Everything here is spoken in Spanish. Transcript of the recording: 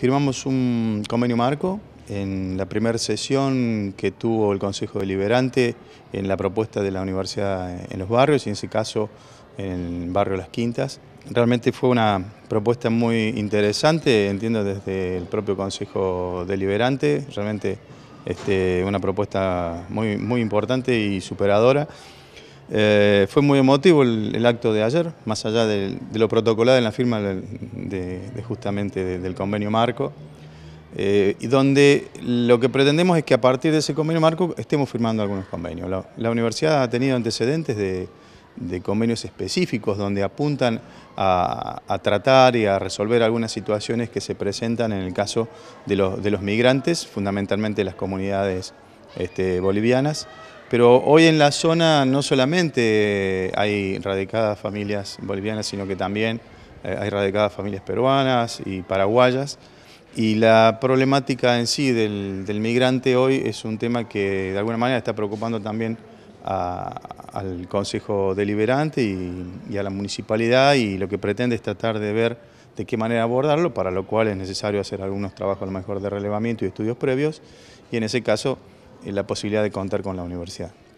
Firmamos un convenio marco en la primera sesión que tuvo el Consejo Deliberante en la propuesta de la universidad en los barrios, y en ese caso en el barrio Las Quintas. Realmente fue una propuesta muy interesante, entiendo desde el propio Consejo Deliberante, realmente este, una propuesta muy, muy importante y superadora. Eh, fue muy emotivo el, acto de ayer, más allá de, lo protocolado en la firma justamente del convenio marco, eh, y donde lo que pretendemos es que a partir de ese convenio marco estemos firmando algunos convenios. La, universidad ha tenido antecedentes de, convenios específicos donde apuntan a, tratar y a resolver algunas situaciones que se presentan en el caso de los, migrantes, fundamentalmente las comunidades este, bolivianas, pero hoy en la zona no solamente eh, hay radicadas familias bolivianas, sino que también eh, hay radicadas familias peruanas y paraguayas. Y la problemática en sí del, migrante hoy es un tema que de alguna manera está preocupando también al Consejo Deliberante y, a la municipalidad y lo que pretende es tratar de ver de qué manera abordarlo, para lo cual es necesario hacer algunos trabajos a lo mejor de relevamiento y estudios previos y en ese caso la posibilidad de contar con la universidad.